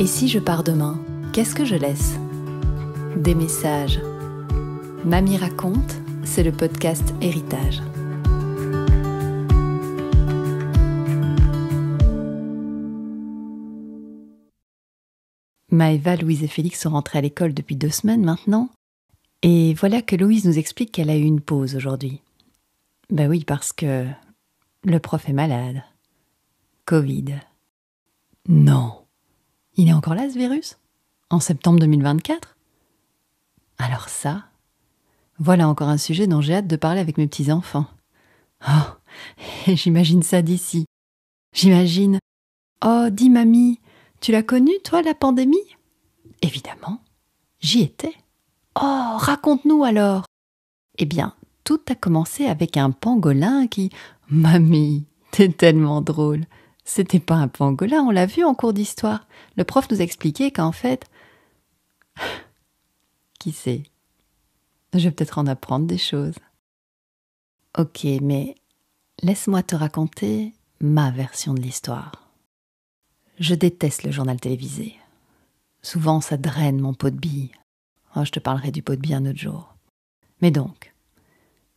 Et si je pars demain, qu'est-ce que je laisse Des messages. Mamie raconte, c'est le podcast Héritage. Maëva, Louise et Félix sont rentrés à l'école depuis deux semaines maintenant. Et voilà que Louise nous explique qu'elle a eu une pause aujourd'hui. Ben oui, parce que le prof est malade. Covid. Non. Il est encore là ce virus En septembre 2024 Alors ça Voilà encore un sujet dont j'ai hâte de parler avec mes petits-enfants. Oh J'imagine ça d'ici. J'imagine. Oh, dis mamie, tu l'as connu, toi, la pandémie Évidemment, j'y étais. Oh, raconte-nous alors Eh bien, tout a commencé avec un pangolin qui. Mamie, t'es tellement drôle c'était pas un pangolin, on l'a vu en cours d'histoire. Le prof nous expliquait qu'en fait. Qui sait Je vais peut-être en apprendre des choses. Ok, mais laisse-moi te raconter ma version de l'histoire. Je déteste le journal télévisé. Souvent, ça draine mon pot de bille. Oh, je te parlerai du pot de billes un autre jour. Mais donc,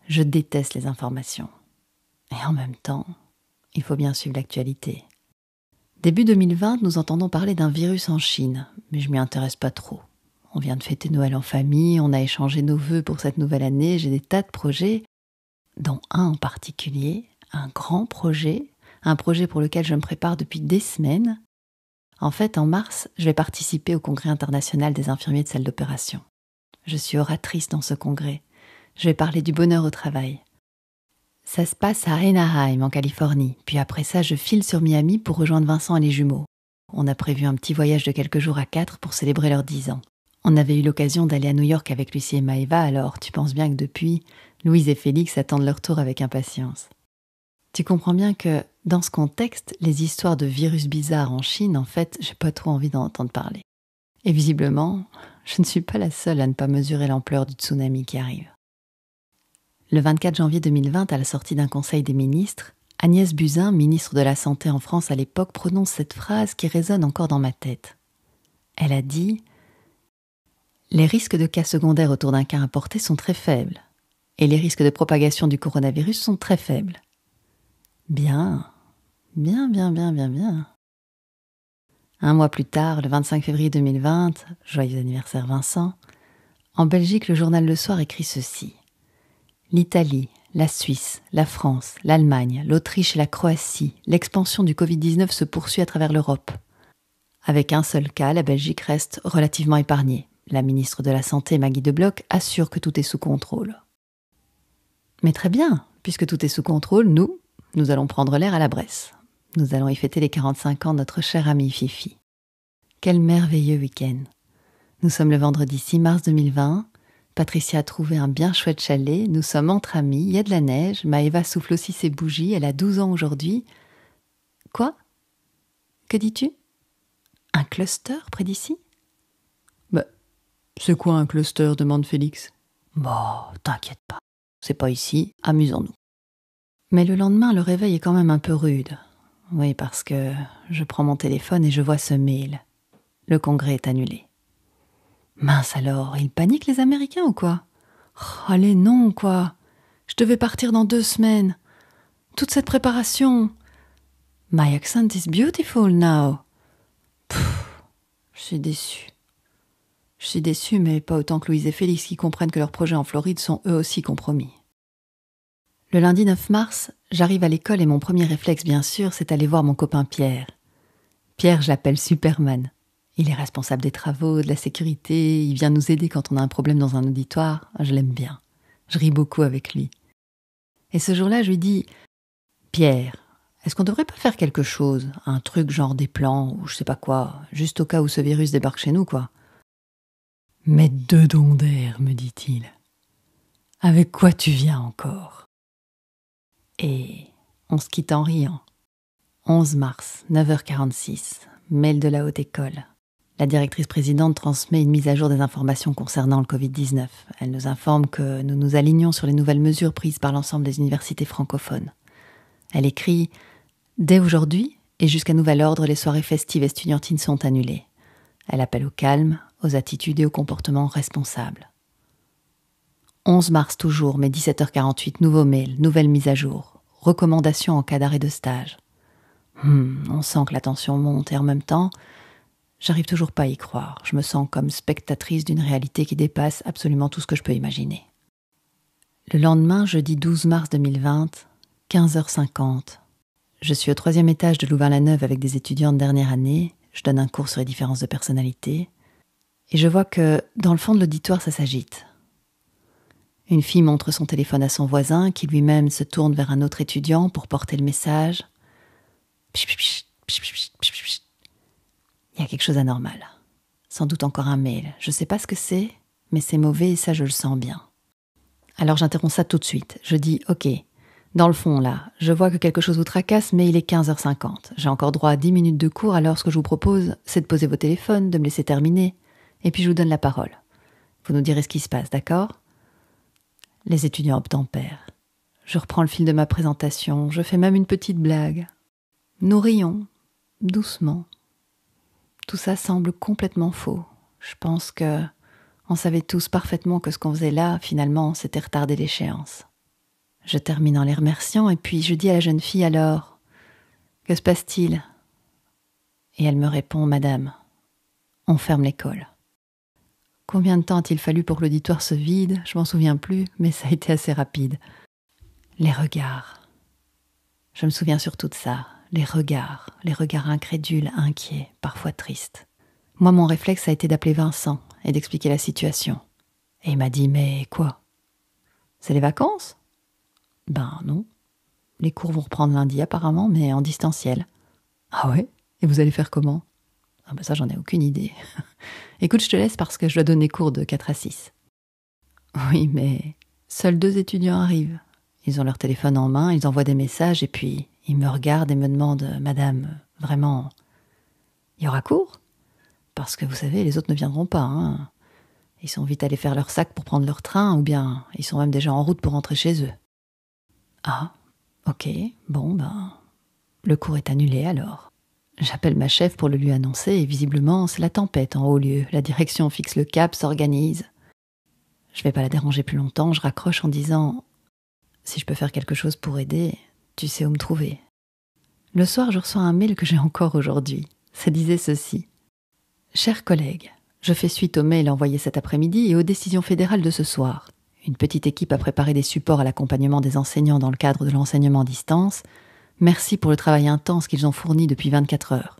je déteste les informations. Et en même temps, il faut bien suivre l'actualité. Début 2020, nous entendons parler d'un virus en Chine, mais je m'y intéresse pas trop. On vient de fêter Noël en famille, on a échangé nos vœux pour cette nouvelle année, j'ai des tas de projets, dont un en particulier, un grand projet, un projet pour lequel je me prépare depuis des semaines. En fait, en mars, je vais participer au Congrès international des infirmiers de salle d'opération. Je suis oratrice dans ce congrès. Je vais parler du bonheur au travail, ça se passe à Anaheim, en Californie. Puis après ça, je file sur Miami pour rejoindre Vincent et les jumeaux. On a prévu un petit voyage de quelques jours à quatre pour célébrer leurs dix ans. On avait eu l'occasion d'aller à New York avec Lucie et Maeva, alors tu penses bien que depuis, Louise et Félix attendent leur tour avec impatience. Tu comprends bien que, dans ce contexte, les histoires de virus bizarres en Chine, en fait, j'ai pas trop envie d'en entendre parler. Et visiblement, je ne suis pas la seule à ne pas mesurer l'ampleur du tsunami qui arrive. Le 24 janvier 2020, à la sortie d'un Conseil des ministres, Agnès Buzyn, ministre de la Santé en France à l'époque, prononce cette phrase qui résonne encore dans ma tête. Elle a dit Les risques de cas secondaires autour d'un cas importé sont très faibles, et les risques de propagation du coronavirus sont très faibles. Bien, bien, bien, bien, bien, bien. Un mois plus tard, le 25 février 2020, joyeux anniversaire Vincent, en Belgique, le journal Le Soir écrit ceci l'Italie, la Suisse, la France, l'Allemagne, l'Autriche et la Croatie, l'expansion du Covid-19 se poursuit à travers l'Europe. Avec un seul cas, la Belgique reste relativement épargnée. La ministre de la Santé, Maggie de Bloch, assure que tout est sous contrôle. Mais très bien, puisque tout est sous contrôle, nous, nous allons prendre l'air à la Bresse. Nous allons y fêter les 45 ans de notre chère amie Fifi. Quel merveilleux week-end. Nous sommes le vendredi 6 mars 2020. Patricia a trouvé un bien chouette chalet, nous sommes entre amis, il y a de la neige, Maëva souffle aussi ses bougies, elle a douze ans aujourd'hui. Quoi Que dis-tu Un cluster près d'ici Bah, c'est quoi un cluster demande Félix. Bon, bah, t'inquiète pas, c'est pas ici, amusons-nous. Mais le lendemain, le réveil est quand même un peu rude. Oui, parce que je prends mon téléphone et je vois ce mail. Le congrès est annulé. Mince alors, ils paniquent les Américains ou quoi Allez, oh, non, quoi Je devais partir dans deux semaines. Toute cette préparation. My accent is beautiful now. je suis déçue. Je suis déçue, mais pas autant que Louise et Félix qui comprennent que leurs projets en Floride sont eux aussi compromis. Le lundi 9 mars, j'arrive à l'école et mon premier réflexe, bien sûr, c'est aller voir mon copain Pierre. Pierre, j'appelle l'appelle Superman. Il est responsable des travaux, de la sécurité, il vient nous aider quand on a un problème dans un auditoire, je l'aime bien. Je ris beaucoup avec lui. Et ce jour-là, je lui dis Pierre, est-ce qu'on devrait pas faire quelque chose Un truc genre des plans ou je sais pas quoi, juste au cas où ce virus débarque chez nous, quoi. Mais deux dons d'air, me dit-il. Avec quoi tu viens encore Et on se quitte en riant. 11 mars, 9h46, mail de la haute école. La directrice présidente transmet une mise à jour des informations concernant le Covid-19. Elle nous informe que nous nous alignons sur les nouvelles mesures prises par l'ensemble des universités francophones. Elle écrit Dès aujourd'hui et jusqu'à nouvel ordre, les soirées festives et estudiantines sont annulées. Elle appelle au calme, aux attitudes et aux comportements responsables. 11 mars toujours, mais 17h48, nouveau mail, nouvelle mise à jour, recommandation en cas d'arrêt de stage. Hmm, on sent que la tension monte et en même temps, J'arrive toujours pas à y croire. Je me sens comme spectatrice d'une réalité qui dépasse absolument tout ce que je peux imaginer. Le lendemain, jeudi 12 mars 2020, 15h50. Je suis au troisième étage de Louvain-la-Neuve avec des étudiants de dernière année. Je donne un cours sur les différences de personnalité. Et je vois que, dans le fond de l'auditoire, ça s'agite. Une fille montre son téléphone à son voisin, qui lui-même se tourne vers un autre étudiant pour porter le message quelque chose d'anormal. Sans doute encore un mail. Je ne sais pas ce que c'est, mais c'est mauvais et ça je le sens bien. Alors j'interromps ça tout de suite. Je dis OK. Dans le fond, là, je vois que quelque chose vous tracasse, mais il est 15h50. J'ai encore droit à 10 minutes de cours, alors ce que je vous propose, c'est de poser vos téléphones, de me laisser terminer, et puis je vous donne la parole. Vous nous direz ce qui se passe, d'accord Les étudiants obtempèrent. Je reprends le fil de ma présentation, je fais même une petite blague. Nous rions, doucement, tout ça semble complètement faux. Je pense que on savait tous parfaitement que ce qu'on faisait là, finalement, c'était retarder l'échéance. Je termine en les remerciant et puis je dis à la jeune fille alors Que se passe-t-il Et elle me répond Madame, on ferme l'école. Combien de temps a-t-il fallu pour que l'auditoire se vide Je m'en souviens plus, mais ça a été assez rapide. Les regards. Je me souviens surtout de ça les regards, les regards incrédules, inquiets, parfois tristes. Moi, mon réflexe a été d'appeler Vincent et d'expliquer la situation. Et il m'a dit Mais quoi C'est les vacances Ben non. Les cours vont reprendre lundi apparemment, mais en distanciel. Ah ouais Et vous allez faire comment Ah ben ça, j'en ai aucune idée. Écoute, je te laisse parce que je dois donner cours de 4 à 6. Oui, mais seuls deux étudiants arrivent. Ils ont leur téléphone en main, ils envoient des messages et puis il me regarde et me demande Madame, vraiment, il y aura cours Parce que vous savez, les autres ne viendront pas. Hein. Ils sont vite allés faire leur sac pour prendre leur train, ou bien ils sont même déjà en route pour rentrer chez eux. Ah, ok, bon, ben. Le cours est annulé alors. J'appelle ma chef pour le lui annoncer, et visiblement, c'est la tempête en haut lieu. La direction fixe le cap, s'organise. Je ne vais pas la déranger plus longtemps, je raccroche en disant Si je peux faire quelque chose pour aider, tu sais où me trouver. Le soir, je reçois un mail que j'ai encore aujourd'hui. Ça disait ceci. Chers collègues, je fais suite au mail envoyé cet après-midi et aux décisions fédérales de ce soir. Une petite équipe a préparé des supports à l'accompagnement des enseignants dans le cadre de l'enseignement à distance. Merci pour le travail intense qu'ils ont fourni depuis 24 heures.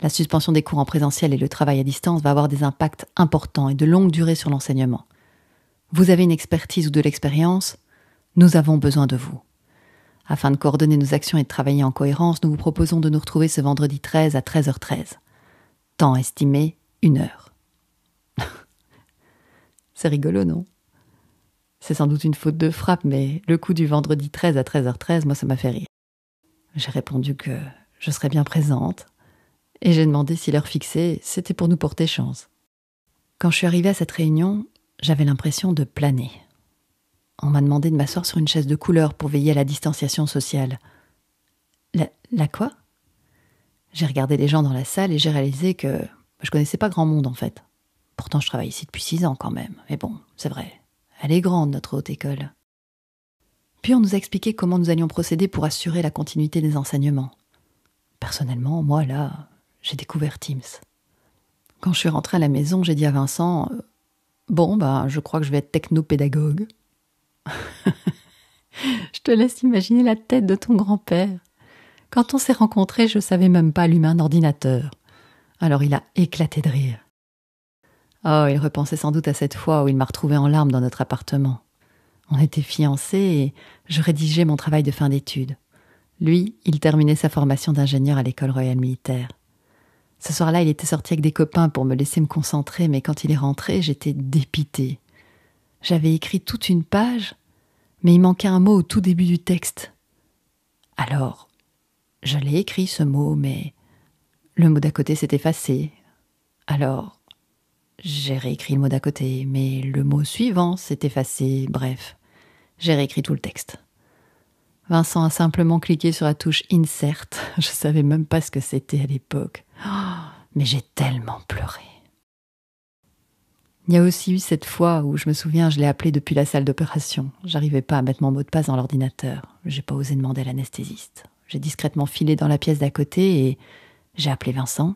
La suspension des cours en présentiel et le travail à distance va avoir des impacts importants et de longue durée sur l'enseignement. Vous avez une expertise ou de l'expérience Nous avons besoin de vous. Afin de coordonner nos actions et de travailler en cohérence, nous vous proposons de nous retrouver ce vendredi 13 à 13h13. Temps estimé, une heure. C'est rigolo, non C'est sans doute une faute de frappe, mais le coup du vendredi 13 à 13h13, moi, ça m'a fait rire. J'ai répondu que je serais bien présente, et j'ai demandé si l'heure fixée, c'était pour nous porter chance. Quand je suis arrivée à cette réunion, j'avais l'impression de planer on m'a demandé de m'asseoir sur une chaise de couleur pour veiller à la distanciation sociale. La, quoi J'ai regardé les gens dans la salle et j'ai réalisé que je connaissais pas grand monde en fait. Pourtant, je travaille ici depuis six ans quand même. Mais bon, c'est vrai. Elle est grande, notre haute école. Puis on nous a expliqué comment nous allions procéder pour assurer la continuité des enseignements. Personnellement, moi là, j'ai découvert Teams. Quand je suis rentrée à la maison, j'ai dit à Vincent euh, Bon, bah, je crois que je vais être technopédagogue. je te laisse imaginer la tête de ton grand-père. Quand on s'est rencontrés, je ne savais même pas l'humain d'ordinateur. Alors il a éclaté de rire. Oh, il repensait sans doute à cette fois où il m'a retrouvée en larmes dans notre appartement. On était fiancés et je rédigeais mon travail de fin d'études. Lui, il terminait sa formation d'ingénieur à l'école royale militaire. Ce soir-là, il était sorti avec des copains pour me laisser me concentrer, mais quand il est rentré, j'étais dépitée. J'avais écrit toute une page, mais il manquait un mot au tout début du texte. Alors, je l'ai écrit ce mot, mais le mot d'à côté s'est effacé. Alors, j'ai réécrit le mot d'à côté, mais le mot suivant s'est effacé. Bref, j'ai réécrit tout le texte. Vincent a simplement cliqué sur la touche Insert. Je savais même pas ce que c'était à l'époque. Oh, mais j'ai tellement pleuré. Il y a aussi eu cette fois où je me souviens, je l'ai appelé depuis la salle d'opération. J'arrivais pas à mettre mon mot de passe dans l'ordinateur. J'ai pas osé demander à l'anesthésiste. J'ai discrètement filé dans la pièce d'à côté et j'ai appelé Vincent.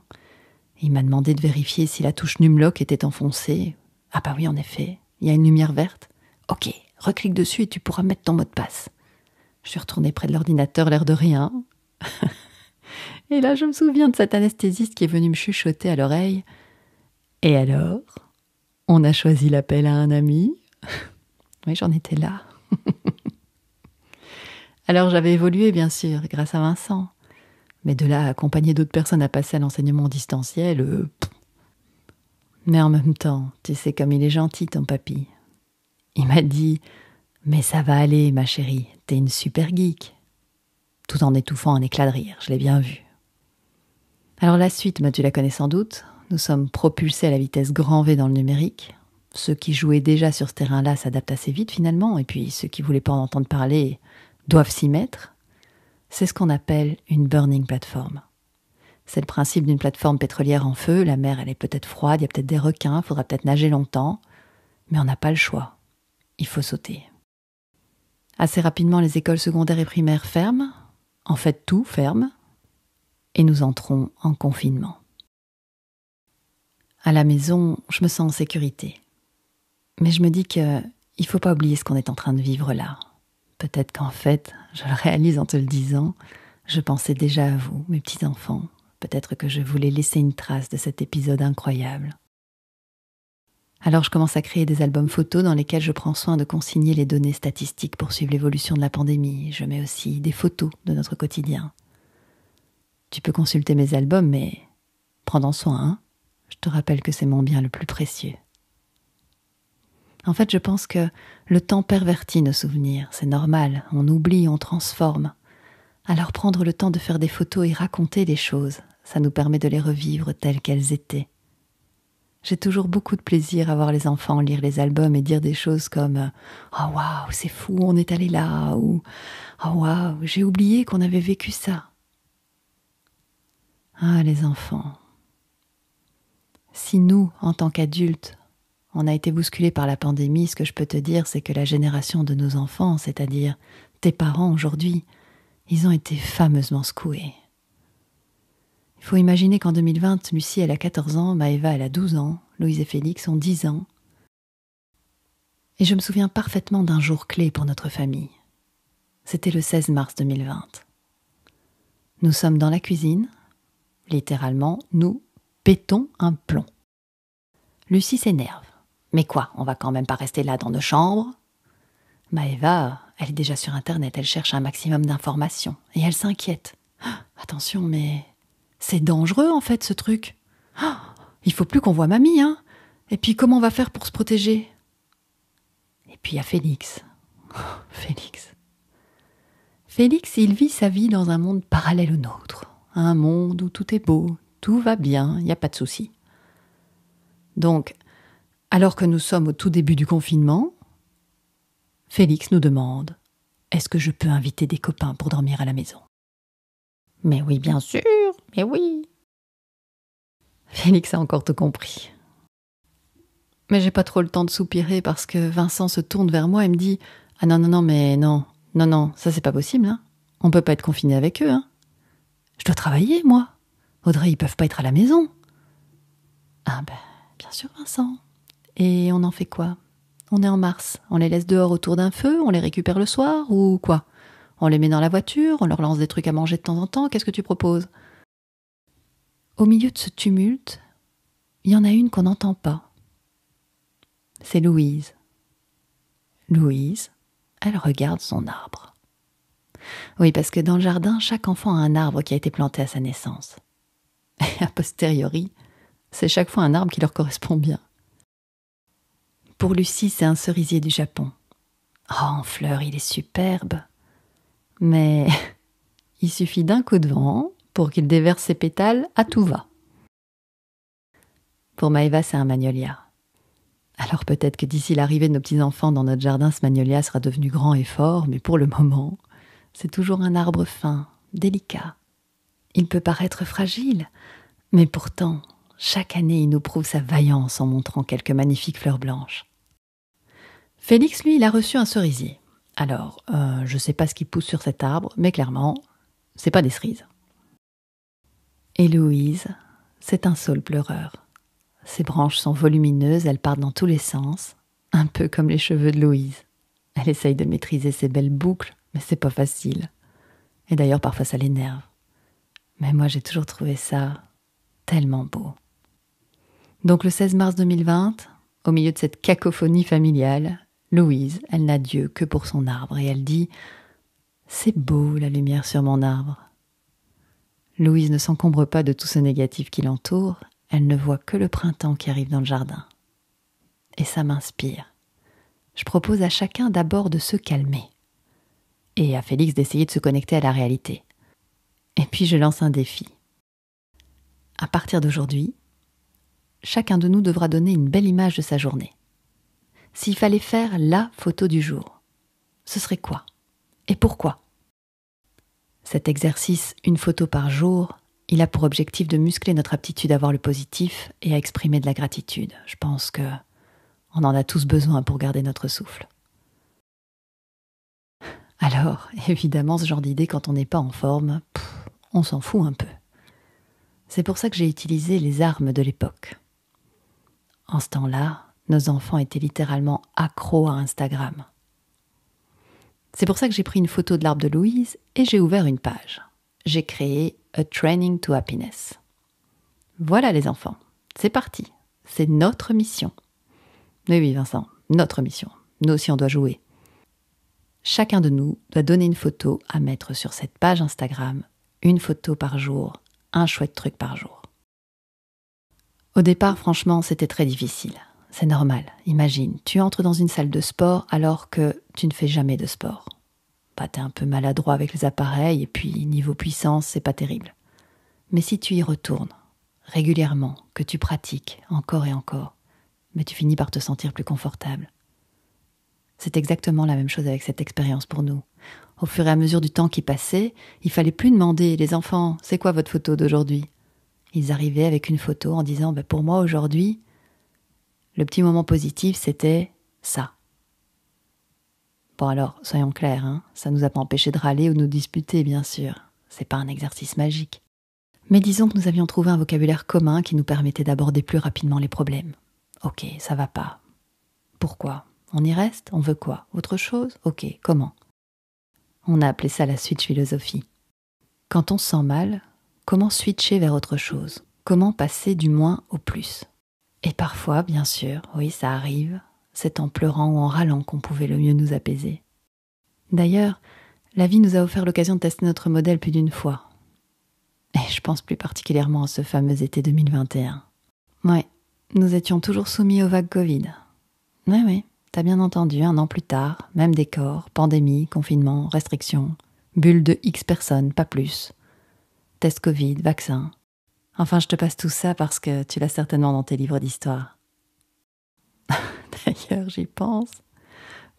Il m'a demandé de vérifier si la touche Numlock était enfoncée. Ah bah oui, en effet, il y a une lumière verte. Ok, reclique dessus et tu pourras mettre ton mot de passe. Je suis retournée près de l'ordinateur, l'air de rien. et là, je me souviens de cet anesthésiste qui est venu me chuchoter à l'oreille. Et alors on a choisi l'appel à un ami. Oui, j'en étais là. Alors j'avais évolué, bien sûr, grâce à Vincent. Mais de là accompagner d'autres personnes à passer à l'enseignement distanciel, euh, mais en même temps, tu sais comme il est gentil, ton papy. Il m'a dit Mais ça va aller, ma chérie, t'es une super geek. Tout en étouffant un éclat de rire, je l'ai bien vu. Alors la suite, tu la connais sans doute, nous sommes propulsés à la vitesse grand V dans le numérique. Ceux qui jouaient déjà sur ce terrain-là s'adaptent assez vite finalement, et puis ceux qui ne voulaient pas en entendre parler doivent s'y mettre. C'est ce qu'on appelle une burning platform. C'est le principe d'une plateforme pétrolière en feu. La mer, elle est peut-être froide, il y a peut-être des requins, il faudra peut-être nager longtemps, mais on n'a pas le choix. Il faut sauter. Assez rapidement, les écoles secondaires et primaires ferment. En fait, tout ferme. Et nous entrons en confinement. À la maison, je me sens en sécurité. Mais je me dis que il faut pas oublier ce qu'on est en train de vivre là. Peut-être qu'en fait, je le réalise en te le disant, je pensais déjà à vous, mes petits-enfants. Peut-être que je voulais laisser une trace de cet épisode incroyable. Alors je commence à créer des albums photos dans lesquels je prends soin de consigner les données statistiques pour suivre l'évolution de la pandémie. Je mets aussi des photos de notre quotidien. Tu peux consulter mes albums, mais prends en soin, hein je te rappelle que c'est mon bien le plus précieux. En fait, je pense que le temps pervertit nos souvenirs, c'est normal, on oublie, on transforme. Alors prendre le temps de faire des photos et raconter des choses, ça nous permet de les revivre telles qu'elles étaient. J'ai toujours beaucoup de plaisir à voir les enfants lire les albums et dire des choses comme Oh waouh, c'est fou, on est allé là ou Oh waouh, j'ai oublié qu'on avait vécu ça. Ah, les enfants, si nous, en tant qu'adultes, on a été bousculés par la pandémie, ce que je peux te dire, c'est que la génération de nos enfants, c'est-à-dire tes parents aujourd'hui, ils ont été fameusement secoués. Il faut imaginer qu'en 2020, Lucie, elle a 14 ans, Maëva, elle a 12 ans, Louise et Félix ont 10 ans. Et je me souviens parfaitement d'un jour clé pour notre famille. C'était le 16 mars 2020. Nous sommes dans la cuisine, littéralement, nous, pétons un plomb. Lucie s'énerve. Mais quoi, on va quand même pas rester là dans nos chambres Maëva, bah, elle est déjà sur Internet, elle cherche un maximum d'informations et elle s'inquiète. attention, mais c'est dangereux en fait ce truc. Ah, il faut plus qu'on voit mamie, hein Et puis comment on va faire pour se protéger Et puis il y a Félix. Félix. Félix, il vit sa vie dans un monde parallèle au nôtre, un monde où tout est beau, tout va bien, il n'y a pas de souci. Donc, alors que nous sommes au tout début du confinement, Félix nous demande Est-ce que je peux inviter des copains pour dormir à la maison Mais oui, bien sûr, mais oui. Félix a encore tout compris. Mais j'ai pas trop le temps de soupirer parce que Vincent se tourne vers moi et me dit Ah non, non, non, mais non, non, non, ça c'est pas possible, hein. On peut pas être confiné avec eux, hein. Je dois travailler, moi. Audrey, ils peuvent pas être à la maison. Ah ben, bien sûr, Vincent. Et on en fait quoi On est en mars. On les laisse dehors autour d'un feu, on les récupère le soir ou quoi On les met dans la voiture, on leur lance des trucs à manger de temps en temps. Qu'est-ce que tu proposes Au milieu de ce tumulte, il y en a une qu'on n'entend pas. C'est Louise. Louise, elle regarde son arbre. Oui, parce que dans le jardin, chaque enfant a un arbre qui a été planté à sa naissance et a posteriori, c'est chaque fois un arbre qui leur correspond bien. Pour Lucie, c'est un cerisier du Japon. Oh, en fleurs, il est superbe. Mais il suffit d'un coup de vent pour qu'il déverse ses pétales à tout va. Pour Maeva, c'est un magnolia. Alors peut-être que d'ici l'arrivée de nos petits-enfants dans notre jardin, ce magnolia sera devenu grand et fort, mais pour le moment, c'est toujours un arbre fin, délicat, il peut paraître fragile, mais pourtant, chaque année, il nous prouve sa vaillance en montrant quelques magnifiques fleurs blanches. Félix, lui, il a reçu un cerisier. Alors, euh, je ne sais pas ce qui pousse sur cet arbre, mais clairement, c'est pas des cerises. Et Louise, c'est un saule pleureur. Ses branches sont volumineuses, elles partent dans tous les sens, un peu comme les cheveux de Louise. Elle essaye de maîtriser ses belles boucles, mais c'est pas facile. Et d'ailleurs, parfois, ça l'énerve. Mais moi, j'ai toujours trouvé ça tellement beau. Donc le 16 mars 2020, au milieu de cette cacophonie familiale, Louise, elle n'a Dieu que pour son arbre et elle dit C'est beau la lumière sur mon arbre. Louise ne s'encombre pas de tout ce négatif qui l'entoure, elle ne voit que le printemps qui arrive dans le jardin. Et ça m'inspire. Je propose à chacun d'abord de se calmer et à Félix d'essayer de se connecter à la réalité. Et puis je lance un défi. À partir d'aujourd'hui, chacun de nous devra donner une belle image de sa journée. S'il fallait faire la photo du jour, ce serait quoi Et pourquoi Cet exercice, une photo par jour, il a pour objectif de muscler notre aptitude à voir le positif et à exprimer de la gratitude. Je pense que on en a tous besoin pour garder notre souffle. Alors, évidemment, ce genre d'idée quand on n'est pas en forme, on s'en fout un peu. C'est pour ça que j'ai utilisé les armes de l'époque. En ce temps-là, nos enfants étaient littéralement accros à Instagram. C'est pour ça que j'ai pris une photo de l'arbre de Louise et j'ai ouvert une page. J'ai créé A Training to Happiness. Voilà les enfants, c'est parti, c'est notre mission. Mais oui Vincent, notre mission. Nous aussi on doit jouer. Chacun de nous doit donner une photo à mettre sur cette page Instagram une photo par jour, un chouette truc par jour. Au départ, franchement, c'était très difficile. C'est normal. Imagine, tu entres dans une salle de sport alors que tu ne fais jamais de sport. Bah, t'es un peu maladroit avec les appareils et puis niveau puissance, c'est pas terrible. Mais si tu y retournes régulièrement, que tu pratiques encore et encore, mais tu finis par te sentir plus confortable. C'est exactement la même chose avec cette expérience pour nous. Au fur et à mesure du temps qui passait, il fallait plus demander les enfants, c'est quoi votre photo d'aujourd'hui Ils arrivaient avec une photo en disant bah, pour moi aujourd'hui, le petit moment positif c'était ça. Bon alors, soyons clairs, hein, ça ne nous a pas empêché de râler ou de nous disputer, bien sûr. C'est pas un exercice magique. Mais disons que nous avions trouvé un vocabulaire commun qui nous permettait d'aborder plus rapidement les problèmes. Ok, ça va pas. Pourquoi on y reste On veut quoi Autre chose Ok, comment On a appelé ça la switch philosophie. Quand on sent mal, comment switcher vers autre chose Comment passer du moins au plus Et parfois, bien sûr, oui, ça arrive, c'est en pleurant ou en râlant qu'on pouvait le mieux nous apaiser. D'ailleurs, la vie nous a offert l'occasion de tester notre modèle plus d'une fois. Et je pense plus particulièrement à ce fameux été 2021. Ouais, nous étions toujours soumis aux vagues Covid. Ouais, ouais, T'as bien entendu, un an plus tard, même décor, pandémie, confinement, restrictions, bulle de X personnes, pas plus. Test Covid, vaccin. Enfin, je te passe tout ça parce que tu l'as certainement dans tes livres d'histoire. D'ailleurs, j'y pense.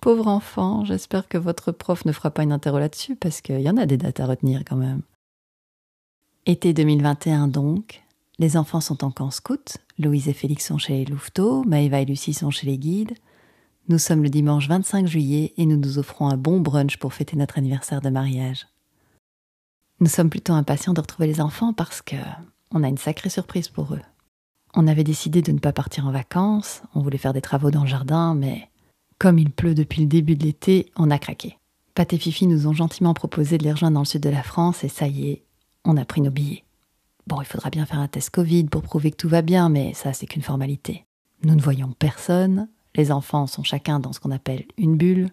Pauvre enfant, j'espère que votre prof ne fera pas une interro là-dessus parce qu'il y en a des dates à retenir quand même. Été 2021 donc, les enfants sont en camp scout, Louise et Félix sont chez les Louveteaux, Maëva et Lucie sont chez les guides, nous sommes le dimanche 25 juillet et nous nous offrons un bon brunch pour fêter notre anniversaire de mariage. Nous sommes plutôt impatients de retrouver les enfants parce que on a une sacrée surprise pour eux. On avait décidé de ne pas partir en vacances, on voulait faire des travaux dans le jardin, mais comme il pleut depuis le début de l'été, on a craqué. Pat et Fifi nous ont gentiment proposé de les rejoindre dans le sud de la France et ça y est, on a pris nos billets. Bon, il faudra bien faire un test Covid pour prouver que tout va bien, mais ça c'est qu'une formalité. Nous ne voyons personne, les enfants sont chacun dans ce qu'on appelle une bulle.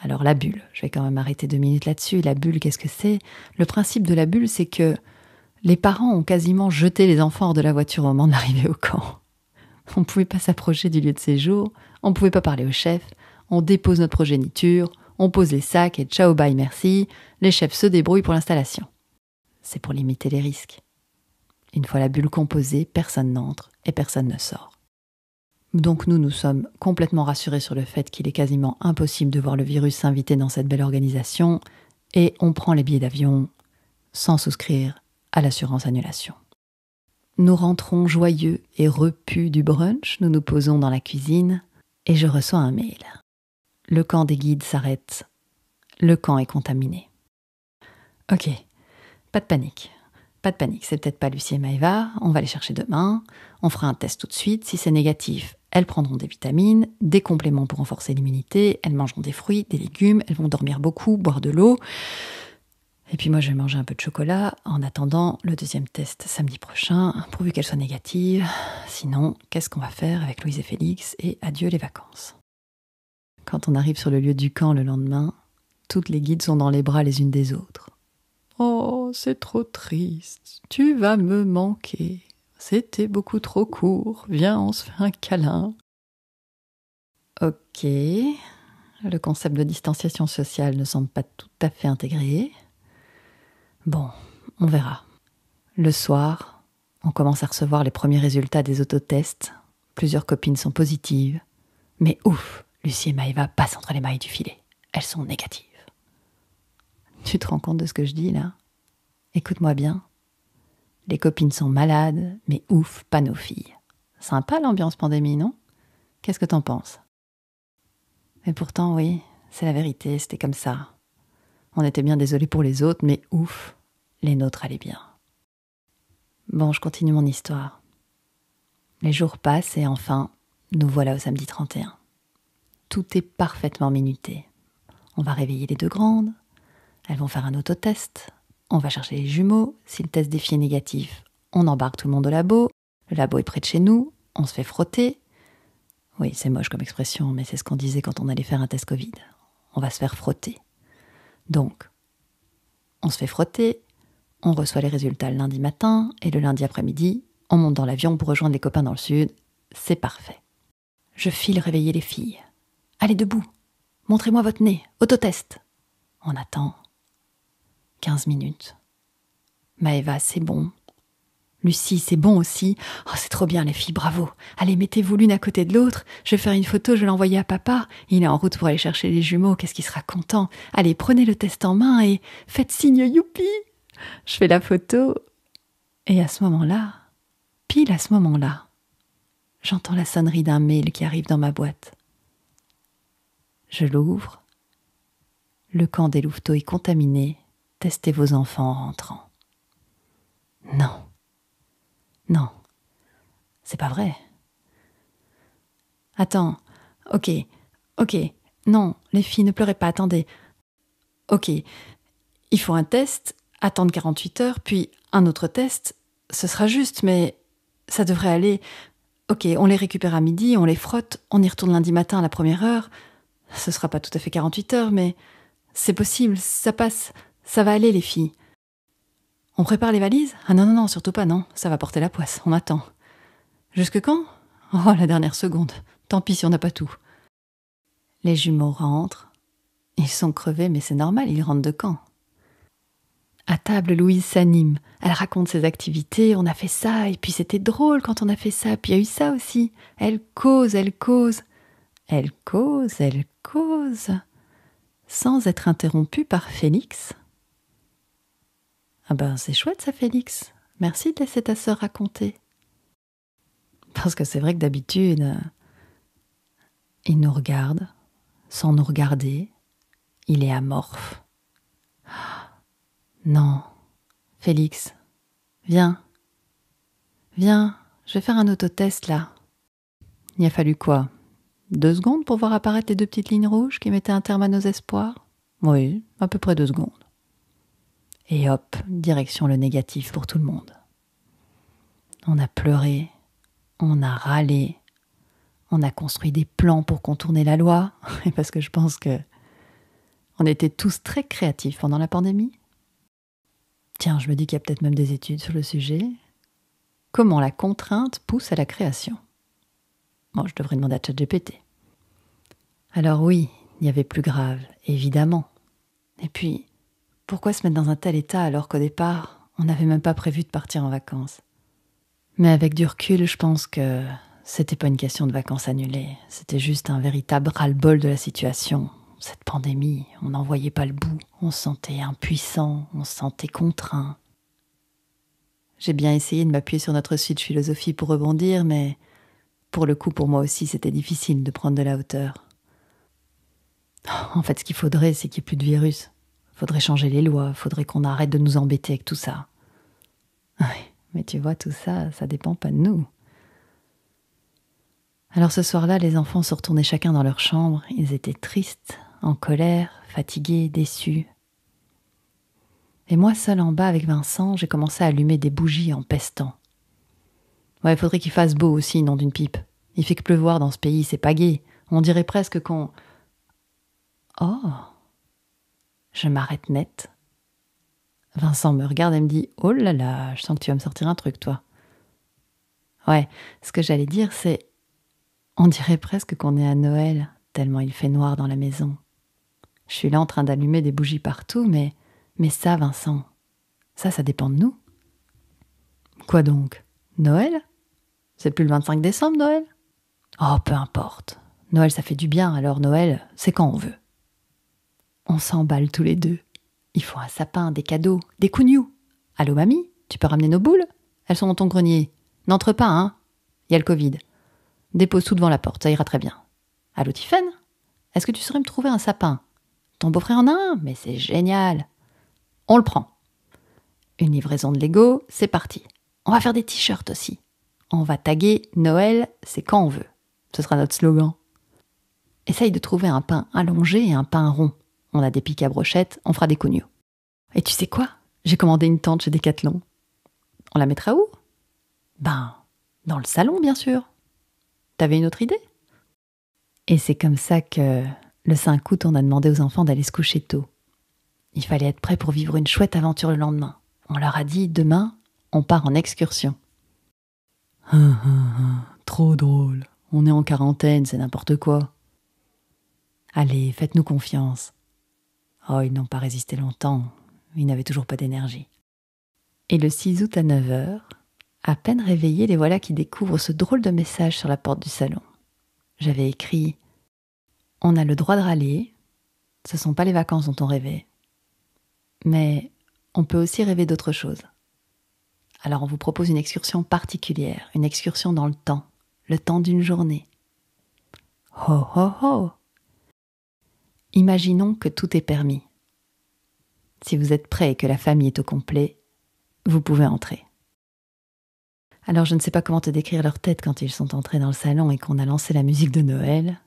Alors la bulle, je vais quand même arrêter deux minutes là-dessus. La bulle, qu'est-ce que c'est Le principe de la bulle, c'est que les parents ont quasiment jeté les enfants hors de la voiture au moment d'arriver au camp. On ne pouvait pas s'approcher du lieu de séjour, on ne pouvait pas parler au chef, on dépose notre progéniture, on pose les sacs et ciao bye merci, les chefs se débrouillent pour l'installation. C'est pour limiter les risques. Une fois la bulle composée, personne n'entre et personne ne sort. Donc nous, nous sommes complètement rassurés sur le fait qu'il est quasiment impossible de voir le virus s'inviter dans cette belle organisation, et on prend les billets d'avion sans souscrire à l'assurance annulation. Nous rentrons joyeux et repus du brunch, nous nous posons dans la cuisine, et je reçois un mail. Le camp des guides s'arrête. Le camp est contaminé. Ok, pas de panique. Pas de panique, c'est peut-être pas Lucie et Maïva, on va les chercher demain, on fera un test tout de suite, si c'est négatif, elles prendront des vitamines, des compléments pour renforcer l'immunité, elles mangeront des fruits, des légumes, elles vont dormir beaucoup, boire de l'eau. Et puis moi, je vais manger un peu de chocolat en attendant le deuxième test samedi prochain, pourvu qu'elle soit négative. Sinon, qu'est-ce qu'on va faire avec Louise et Félix Et adieu les vacances. Quand on arrive sur le lieu du camp le lendemain, toutes les guides sont dans les bras les unes des autres. Oh, c'est trop triste, tu vas me manquer. C'était beaucoup trop court. Viens, on se fait un câlin. Ok. Le concept de distanciation sociale ne semble pas tout à fait intégré. Bon, on verra. Le soir, on commence à recevoir les premiers résultats des autotests. Plusieurs copines sont positives. Mais ouf, Lucie et Maeva passent entre les mailles du filet. Elles sont négatives. Tu te rends compte de ce que je dis là Écoute-moi bien. Les copines sont malades, mais ouf, pas nos filles. Sympa l'ambiance pandémie, non Qu'est-ce que t'en penses Mais pourtant, oui, c'est la vérité, c'était comme ça. On était bien désolés pour les autres, mais ouf, les nôtres allaient bien. Bon, je continue mon histoire. Les jours passent et enfin, nous voilà au samedi 31. Tout est parfaitement minuté. On va réveiller les deux grandes, elles vont faire un autotest, on va chercher les jumeaux, si le test défi est négatif, on embarque tout le monde au labo, le labo est près de chez nous, on se fait frotter. Oui, c'est moche comme expression, mais c'est ce qu'on disait quand on allait faire un test Covid. On va se faire frotter. Donc, on se fait frotter, on reçoit les résultats le lundi matin et le lundi après-midi, on monte dans l'avion pour rejoindre les copains dans le sud. C'est parfait. Je file réveiller les filles. Allez debout. Montrez-moi votre nez. Autotest. On attend, 15 minutes. Maëva, c'est bon. Lucie, c'est bon aussi. Oh, c'est trop bien, les filles, bravo. Allez, mettez-vous l'une à côté de l'autre. Je vais faire une photo, je vais l'envoyer à papa. Il est en route pour aller chercher les jumeaux, qu'est-ce qu'il sera content. Allez, prenez le test en main et faites signe, youpi Je fais la photo. Et à ce moment-là, pile à ce moment-là, j'entends la sonnerie d'un mail qui arrive dans ma boîte. Je l'ouvre. Le camp des louveteaux est contaminé « Testez vos enfants en rentrant. Non. Non. C'est pas vrai. Attends. Ok. Ok. Non, les filles, ne pleurez pas, attendez. Ok. Il faut un test, attendre 48 heures, puis un autre test. Ce sera juste, mais ça devrait aller. Ok, on les récupère à midi, on les frotte, on y retourne lundi matin à la première heure. Ce sera pas tout à fait 48 heures, mais c'est possible, ça passe. Ça va aller, les filles. On prépare les valises Ah non, non, non, surtout pas, non. Ça va porter la poisse, on attend. Jusque quand Oh, la dernière seconde. Tant pis si on n'a pas tout. Les jumeaux rentrent. Ils sont crevés, mais c'est normal, ils rentrent de camp. À table, Louise s'anime. Elle raconte ses activités. On a fait ça, et puis c'était drôle quand on a fait ça, puis il y a eu ça aussi. Elle cause, elle cause. Elle cause, elle cause. Sans être interrompue par Félix, ah ben c'est chouette ça Félix. Merci de laisser ta sœur raconter. Parce que c'est vrai que d'habitude, euh, il nous regarde, sans nous regarder, il est amorphe. Non, Félix, viens, viens, je vais faire un autotest là. Il a fallu quoi Deux secondes pour voir apparaître les deux petites lignes rouges qui mettaient un terme à nos espoirs Oui, à peu près deux secondes. Et hop, direction le négatif pour tout le monde. On a pleuré, on a râlé, on a construit des plans pour contourner la loi, parce que je pense que on était tous très créatifs pendant la pandémie. Tiens, je me dis qu'il y a peut-être même des études sur le sujet. Comment la contrainte pousse à la création Bon, je devrais demander à ChatGPT. Alors oui, il n'y avait plus grave, évidemment. Et puis, pourquoi se mettre dans un tel état alors qu'au départ, on n'avait même pas prévu de partir en vacances Mais avec du recul, je pense que c'était pas une question de vacances annulées, c'était juste un véritable ras-le-bol de la situation. Cette pandémie, on n'en voyait pas le bout, on se sentait impuissant, on se sentait contraint. J'ai bien essayé de m'appuyer sur notre suite philosophie pour rebondir, mais pour le coup, pour moi aussi, c'était difficile de prendre de la hauteur. En fait, ce qu'il faudrait, c'est qu'il n'y ait plus de virus. Faudrait changer les lois, faudrait qu'on arrête de nous embêter avec tout ça. mais tu vois, tout ça, ça dépend pas de nous. Alors ce soir-là, les enfants se retournaient chacun dans leur chambre. Ils étaient tristes, en colère, fatigués, déçus. Et moi, seul en bas avec Vincent, j'ai commencé à allumer des bougies en pestant. Ouais, faudrait qu'il fasse beau aussi, non d'une pipe. Il fait que pleuvoir dans ce pays, c'est pas gai. On dirait presque qu'on. Oh! Je m'arrête net. Vincent me regarde et me dit Oh là là, je sens que tu vas me sortir un truc, toi. Ouais, ce que j'allais dire, c'est On dirait presque qu'on est à Noël, tellement il fait noir dans la maison. Je suis là en train d'allumer des bougies partout, mais. Mais ça, Vincent, ça, ça dépend de nous. Quoi donc Noël C'est plus le 25 décembre, Noël Oh, peu importe. Noël, ça fait du bien, alors Noël, c'est quand on veut. On s'emballe tous les deux. Il faut un sapin, des cadeaux, des cougnous. Allô, mamie, tu peux ramener nos boules Elles sont dans ton grenier. N'entre pas, hein Il y a le Covid. Dépose tout devant la porte, ça ira très bien. Allô, Tiffaine Est-ce que tu saurais me trouver un sapin Ton beau-frère en a un Mais c'est génial On le prend. Une livraison de Lego, c'est parti. On va faire des t-shirts aussi. On va taguer Noël, c'est quand on veut. Ce sera notre slogan. Essaye de trouver un pain allongé et un pain rond on a des piques à brochettes, on fera des cognos. Et tu sais quoi J'ai commandé une tente chez Decathlon. On la mettra où Ben, dans le salon, bien sûr. T'avais une autre idée Et c'est comme ça que, le 5 août, on a demandé aux enfants d'aller se coucher tôt. Il fallait être prêt pour vivre une chouette aventure le lendemain. On leur a dit demain, on part en excursion. Hein, hein, hein, trop drôle. On est en quarantaine, c'est n'importe quoi. Allez, faites-nous confiance. Oh, ils n'ont pas résisté longtemps, ils n'avaient toujours pas d'énergie. Et le 6 août à 9h, à peine réveillés, les voilà qui découvrent ce drôle de message sur la porte du salon. J'avais écrit On a le droit de râler, ce ne sont pas les vacances dont on rêvait. Mais on peut aussi rêver d'autre chose. Alors on vous propose une excursion particulière, une excursion dans le temps, le temps d'une journée. Ho ho ho Imaginons que tout est permis. Si vous êtes prêt et que la famille est au complet, vous pouvez entrer. Alors je ne sais pas comment te décrire leur tête quand ils sont entrés dans le salon et qu'on a lancé la musique de Noël.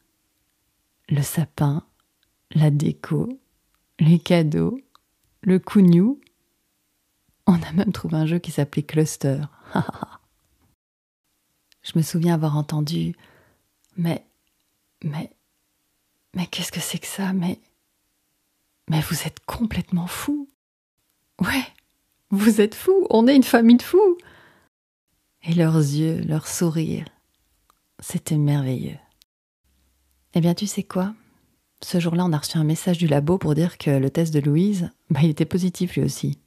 Le sapin, la déco, les cadeaux, le cougnou. On a même trouvé un jeu qui s'appelait Cluster. je me souviens avoir entendu Mais, mais, mais qu'est-ce que c'est que ça Mais. Mais vous êtes complètement fou Ouais, vous êtes fou, on est une famille de fous Et leurs yeux, leurs sourires, c'était merveilleux. Eh bien, tu sais quoi Ce jour-là, on a reçu un message du labo pour dire que le test de Louise, bah, il était positif lui aussi.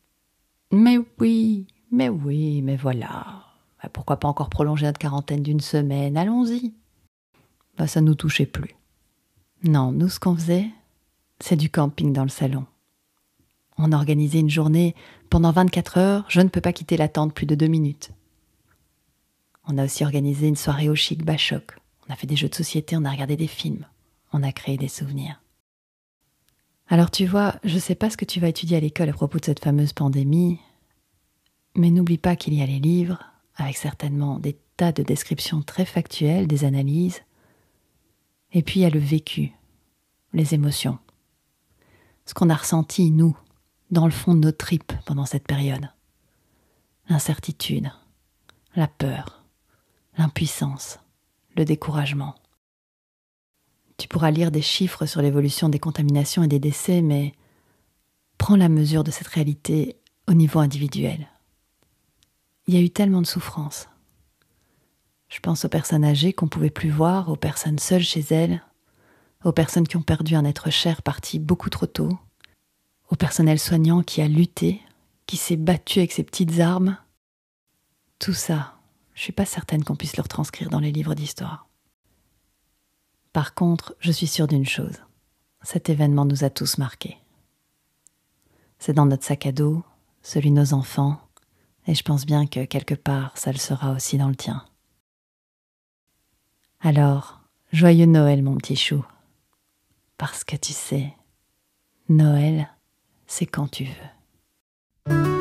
Mais oui, mais oui, mais voilà. Bah, pourquoi pas encore prolonger notre quarantaine d'une semaine Allons-y. Bah, ça ne nous touchait plus. Non, nous ce qu'on faisait, c'est du camping dans le salon. On a organisé une journée pendant 24 heures, je ne peux pas quitter la tente plus de deux minutes. On a aussi organisé une soirée au chic bachoc. On a fait des jeux de société, on a regardé des films, on a créé des souvenirs. Alors tu vois, je sais pas ce que tu vas étudier à l'école à propos de cette fameuse pandémie, mais n'oublie pas qu'il y a les livres, avec certainement des tas de descriptions très factuelles, des analyses, et puis il y a le vécu, les émotions, ce qu'on a ressenti, nous, dans le fond de nos tripes pendant cette période. L'incertitude, la peur, l'impuissance, le découragement. Tu pourras lire des chiffres sur l'évolution des contaminations et des décès, mais prends la mesure de cette réalité au niveau individuel. Il y a eu tellement de souffrances, je pense aux personnes âgées qu'on pouvait plus voir, aux personnes seules chez elles, aux personnes qui ont perdu un être cher parti beaucoup trop tôt, au personnel soignant qui a lutté, qui s'est battu avec ses petites armes. Tout ça, je suis pas certaine qu'on puisse le retranscrire dans les livres d'histoire. Par contre, je suis sûre d'une chose. Cet événement nous a tous marqués. C'est dans notre sac à dos, celui de nos enfants, et je pense bien que quelque part ça le sera aussi dans le tien. Alors, joyeux Noël mon petit chou. Parce que tu sais, Noël, c'est quand tu veux.